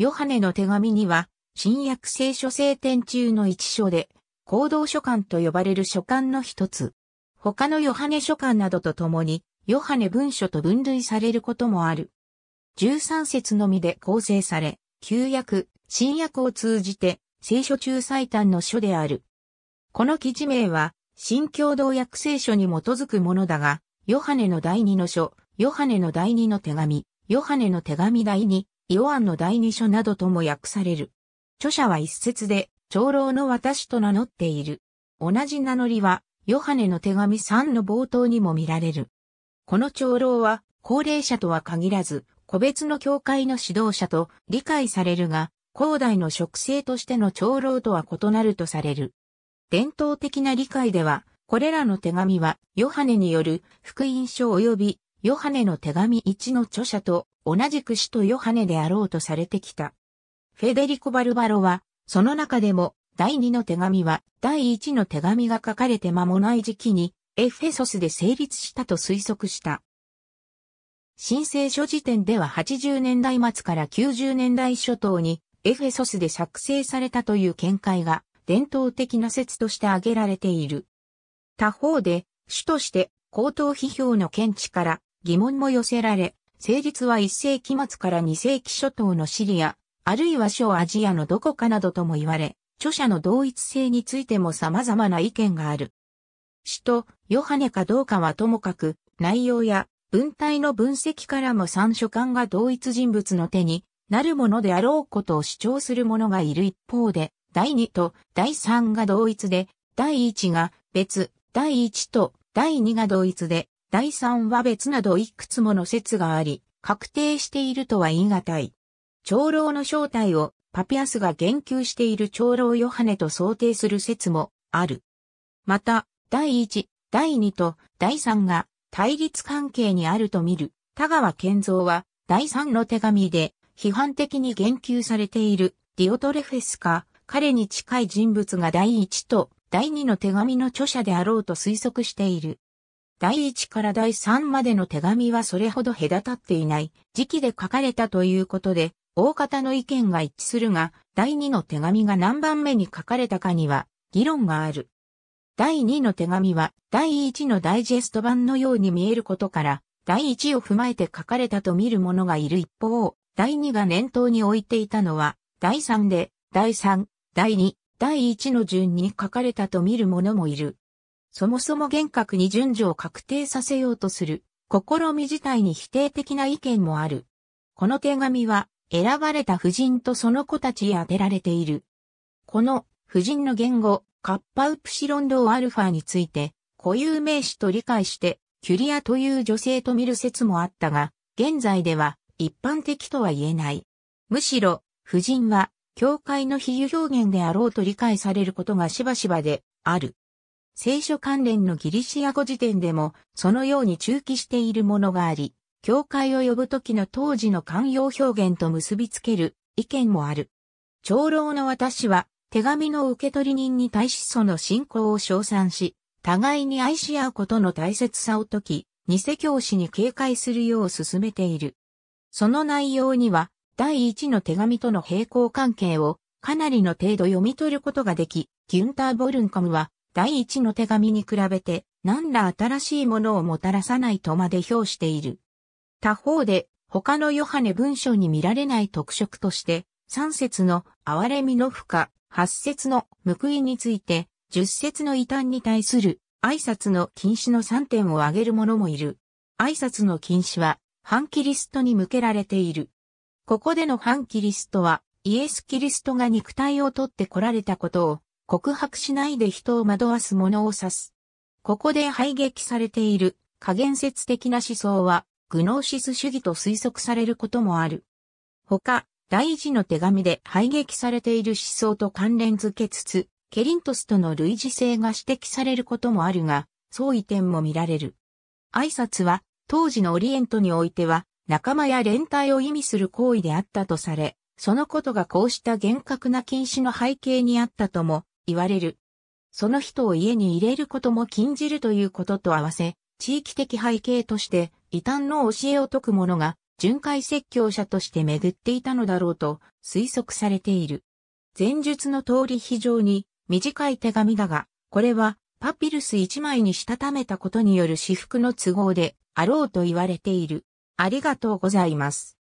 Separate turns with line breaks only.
ヨハネの手紙には、新約聖書聖典中の一書で、行動書簡と呼ばれる書簡の一つ。他のヨハネ書簡などと共に、ヨハネ文書と分類されることもある。13節のみで構成され、旧約、新約を通じて、聖書中最短の書である。この記事名は、新共同訳聖書に基づくものだが、ヨハネの第二の書、ヨハネの第二の手紙、ヨハネの手紙第二、ヨアンの第二書などとも訳される。著者は一説で、長老の私と名乗っている。同じ名乗りは、ヨハネの手紙3の冒頭にも見られる。この長老は、高齢者とは限らず、個別の教会の指導者と理解されるが、高代の職生としての長老とは異なるとされる。伝統的な理解では、これらの手紙は、ヨハネによる福音書及び、ヨハネの手紙1の著者と同じく首都ヨハネであろうとされてきた。フェデリコ・バルバロは、その中でも、第二の手紙は、第一の手紙が書かれて間もない時期に、エフェソスで成立したと推測した。新聖書時点では80年代末から90年代初頭に、エフェソスで作成されたという見解が、伝統的な説として挙げられている。他方で、主として、高等批評の見地から疑問も寄せられ、成立は1世紀末から2世紀初頭のシリア、あるいは小アジアのどこかなどとも言われ、著者の同一性についても様々な意見がある。使徒、ヨハネかどうかはともかく、内容や文体の分析からも三書官が同一人物の手になるものであろうことを主張する者がいる一方で、第2と第3が同一で、第1が別、第1と第2が同一で、第3は別などいくつもの説があり、確定しているとは言い難い。長老の正体をパピアスが言及している長老ヨハネと想定する説もある。また、第1、第2と第3が対立関係にあると見る田川健三は第3の手紙で批判的に言及されているディオトレフェスか彼に近い人物が第1と第2の手紙の著者であろうと推測している。第1から第3までの手紙はそれほど隔たっていない時期で書かれたということで、大方の意見が一致するが、第2の手紙が何番目に書かれたかには議論がある。第2の手紙は第1のダイジェスト版のように見えることから、第1を踏まえて書かれたと見る者がいる一方、第2が念頭に置いていたのは、第3で、第3、第2、第1の順に書かれたと見る者もいる。そもそも厳格に順序を確定させようとする、試み自体に否定的な意見もある。この手紙は、選ばれた夫人とその子たちへ当てられている。この、夫人の言語、カッパウプシロンドーアルファについて、固有名詞と理解して、キュリアという女性と見る説もあったが、現在では一般的とは言えない。むしろ、夫人は、教会の比喩表現であろうと理解されることがしばしばで、ある。聖書関連のギリシア語辞典でも、そのように中記しているものがあり、教会を呼ぶ時の当時の慣用表現と結びつける意見もある。長老の私は、手紙の受け取り人に対しその信仰を称賛し、互いに愛し合うことの大切さを説き、偽教師に警戒するよう進めている。その内容には、第一の手紙との並行関係をかなりの程度読み取ることができ、ギュンター・ボルンコムは、第一の手紙に比べて何ら新しいものをもたらさないとまで表している。他方で他のヨハネ文章に見られない特色として三節の憐れみの負荷、八節の報いについて十節の異端に対する挨拶の禁止の三点を挙げる者もいる。挨拶の禁止は反キリストに向けられている。ここでの反キリストはイエス・キリストが肉体を取って来られたことを告白しないで人を惑わす者を指す。ここで排撃されている加減説的な思想は、グノーシス主義と推測されることもある。他、第一の手紙で排撃されている思想と関連づけつつ、ケリントスとの類似性が指摘されることもあるが、相違点も見られる。挨拶は、当時のオリエントにおいては、仲間や連帯を意味する行為であったとされ、そのことがこうした厳格な禁止の背景にあったとも言われる。その人を家に入れることも禁じるということと合わせ、地域的背景として異端の教えを説く者が巡回説教者として巡っていたのだろうと推測されている。前述の通り非常に短い手紙だが、これはパピルス一枚にしたためたことによる私服の都合であろうと言われている。ありがとうございます。